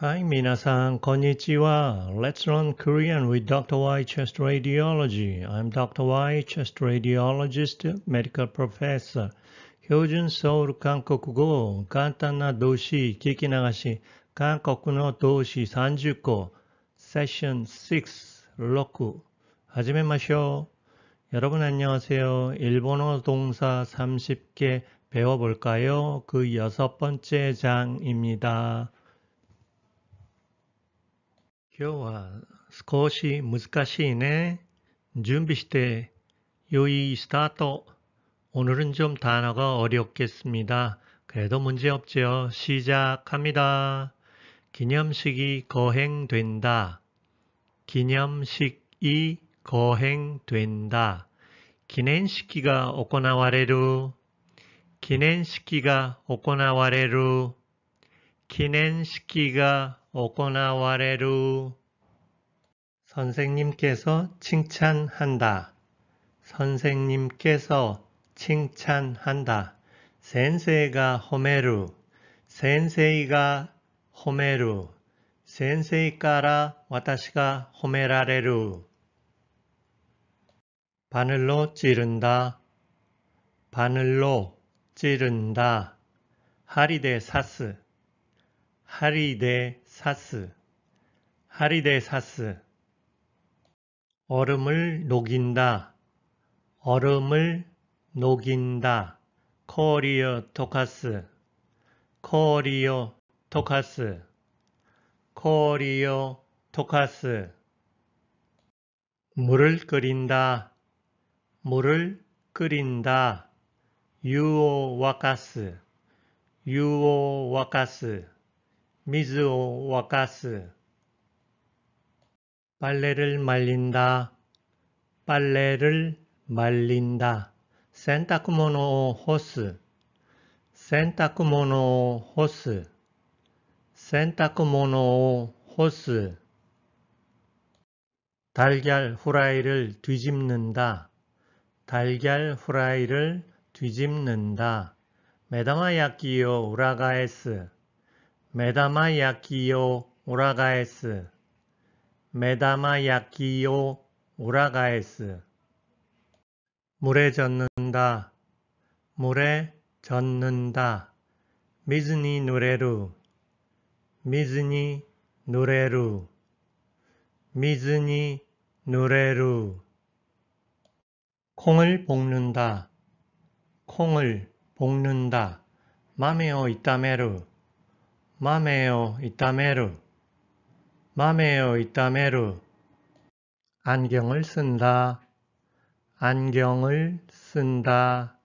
Hi, minasan, konnichiwa. Let's learn Korean with Dr. Y Chest Radiology. I'm Dr. Y Chest Radiologist, Medical Professor. 표준 서울 한국어 간단한 도시 기기나가시 한국어 도시 30고 세션 6, 6 하지메 마쇼 여러분 안녕하세요. 일본어 동사 30개 배워볼까요? 그 여섯 번째 장입니다. 今日は少し難しいね。準備して요이 스타트. 오늘은 좀 단어가 어렵겠습니다. 그래도 문제없죠. 시작합니다. 기념식이 거행된다. 기념식이 거행된다. 기념식이가 行われる. 기념식이가 行われる. 기記가오が行와れ루 선생님께서 칭찬한다. 선생님께서 칭찬한다. 센세이가 호메루. 센세이가 호메루. 센세이까라 와타시가 호메라레루. 바늘로 찌른다. 바늘로 찌른다. 하리데 사스. 하리데사스 하리데사스 얼음을 녹인다 얼음을 녹인다 코리어 토카스 코리어 토카스 코리어 토카스 물을 끓인다 물을 끓인다 유오와카스 유오와카스 水を沸か스 빨래를 말린다 빨래를 말린다 센타쿠모노 호스 센타쿠모노 호스 센타쿠모노 호스 달걀 후라이를 뒤집는다 달걀 후라이를 뒤집는다 메다마야끼요 우라가에스 메다마야키요 오라가에스 메다마야키요 오 물에 젖는다 물에 젖는다 미즈니 노래루 미즈니 노래루 미즈니 노래루 콩을 볶는다 콩을 볶는다 마메오 이따메루 어 이豆메루める豆이炒메루 안경을 쓴다 안경을 쓴다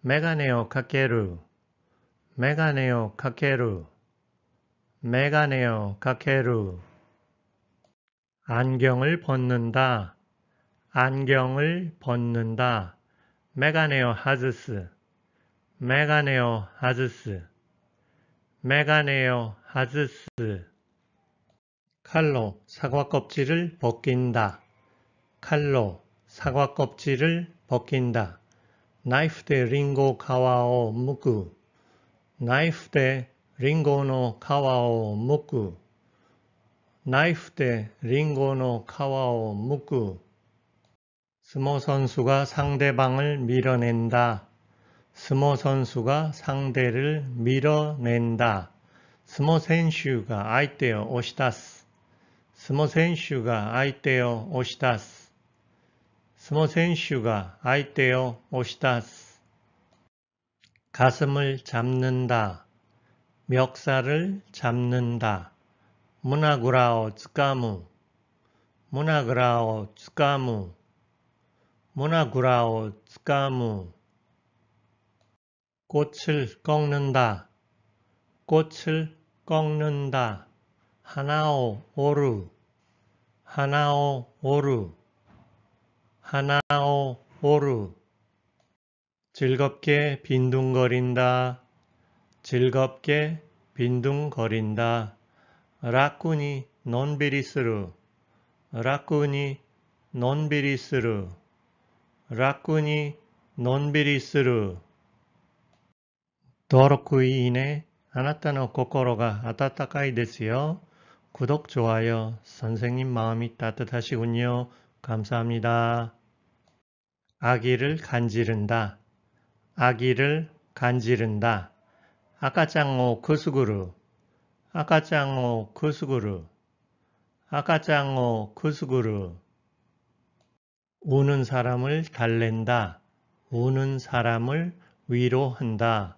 메가네오 카케루 메가네오 카케루 메가네오 카케루 안경을 벗는다 안경을 벗는다 메가네오 하즈스 메가네오 하즈스 메가네어 하즈스 칼로 사과 껍질을 벗긴다. 칼로 사과 껍질을 벗긴다. 나이프 대 링고 카와오 무구 나이프 대 링고노 카와오 무구 나이프 대 링고노 카와오 무구 스모 선수가 상대방을 밀어낸다. 스모 선수가 상대를 밀어낸다. 스모 선수가 아이테어 오시다스. 스모 선수가 아이테어 오시다스. 스모 선수가 아이테어 오시다스. 가슴을 잡는다. 멱살을 잡는다. 문화그라오 츠카무. 문화그라오 츠카무. 문화그라오 츠카무. 꽃을 꺾는다. 꽃을 꺾는다. 하나오 오루. 하나오 오루. 하나오 오루. 즐겁게 빈둥거린다. 즐겁게 빈둥거린다. 라쿠이 논비리스루. 라쿠이 논비리스루. 라쿠이 논비리스루. 登録いいね。あなたの心が温かいですよ。구독、 좋아 요。 선생님마음이따뜻하시군요감사합니 다。 아기를간지른다아기를간지른다아까ゃ오をくすぐ아까ち오んをくす아까赤오ゃんをく우는사람을달랜다우는사람을위로한다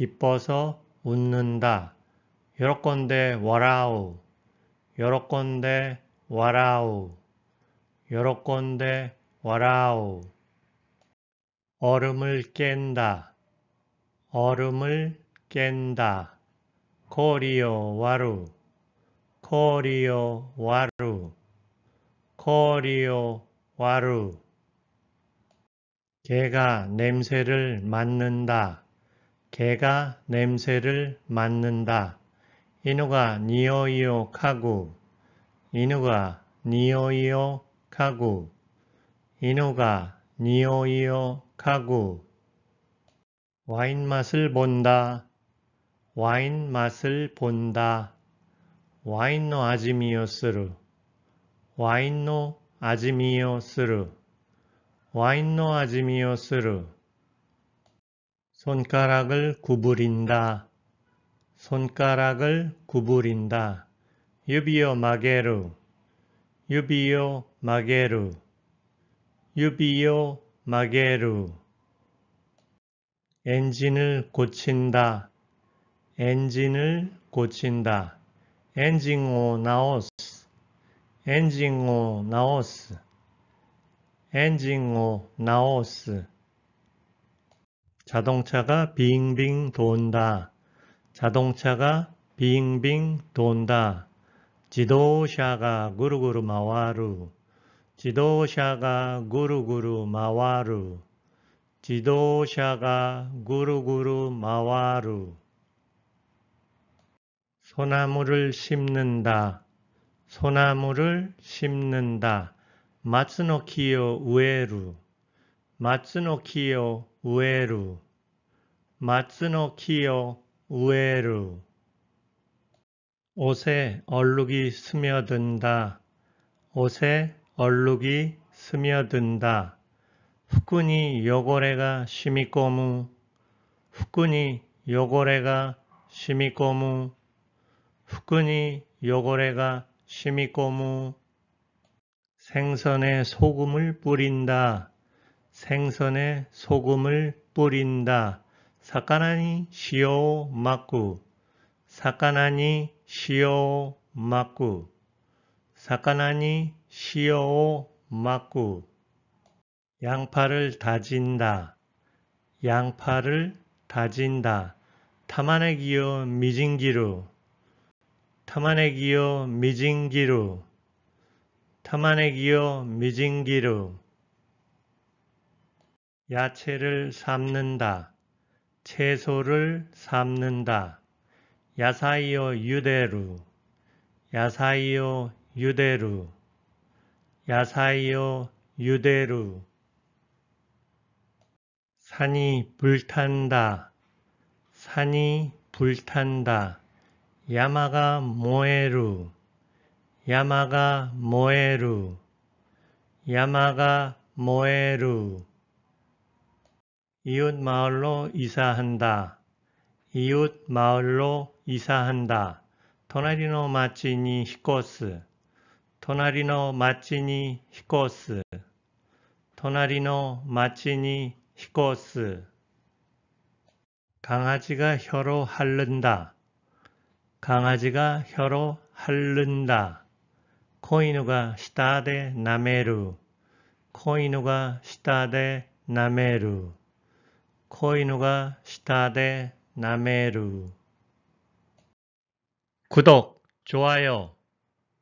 기뻐서 웃는다. 여러 건데 와라우. 여러 건데 와라우. 여러 건데 와라우. 얼음을 깬다. 얼음을 깬다. 코리오 와루. 코리오 와루. 코리오 와루. 개가 냄새를 맡는다. 개가 냄새를 맡는다. 이누가 니오이오 카구 이누가 니오이오 카구 이누가 니오이오 카구 와인 맛을 본다. 와인 맛을 본다. 와인노 아지미요する 와인노 아지미요する 와인노 아지미요する 손가락을 구부린다. 손가락을 구부린다. 유비오 마게루. 유비오 마게루. 유비오 마게루. 엔진을 고친다. 엔진을 고친다. 엔진오 나오스. 엔진오 나오스. 엔진오 나오스. 자동차가 빙빙 돈다. 자동차가 빙빙 돈다. 지도샤가 구루구루 마와루. 지도샤가 구루구루 마와루. 지도샤가 구루구루 마와루. 소나무를 심는다. 소나무를 심는다. 마츠노키요 우에루. 마츠노키요 우에루 마츠노키요 우에루 옷에 얼룩이 스며든다 옷에 얼룩이 스며든다 후쿠니 요고레가 시미꼬무 후쿠니 요고레가 시미꼬무 후쿠니 요고레가 시미꼬무 생선에 소금을 뿌린다 생선에 소금을 뿌린다. 사카나니 시오 마쿠 사카나니 시오 마쿠 사카나니 시오 마쿠 양파를 다진다. 양파를 다진다. 타마네기요 미진기루 타마네기요 미진기루 타마네기요 미진기루 야채를 삶는다. 채소를 삶는다. 야사이요 유대루. 야사이요 유대루. 야사이요 유대루. 산이 불탄다. 산이 불탄다. 야마가 모에루. 야마가 모에루. 야마가 모에루. 이웃 마을로 이사한다. 이웃 마을로 이사한다. 토나리노 마치니 히코스. 토나리노 마치니 히코스. 토나리노 마치니 히코스. 강아지가 혀로 핥는다. 강아지가 혀로 핥는다. 코이누가 시타데 나메루. 코이누가 시타데 나메루. 코이누가 시타데 나메루 구독, 좋아요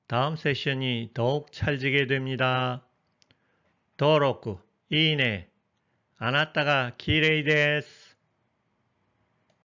다음 세션이 더욱 찰지게 됩니다. 더럽고 이네 아나타가 기레이 데스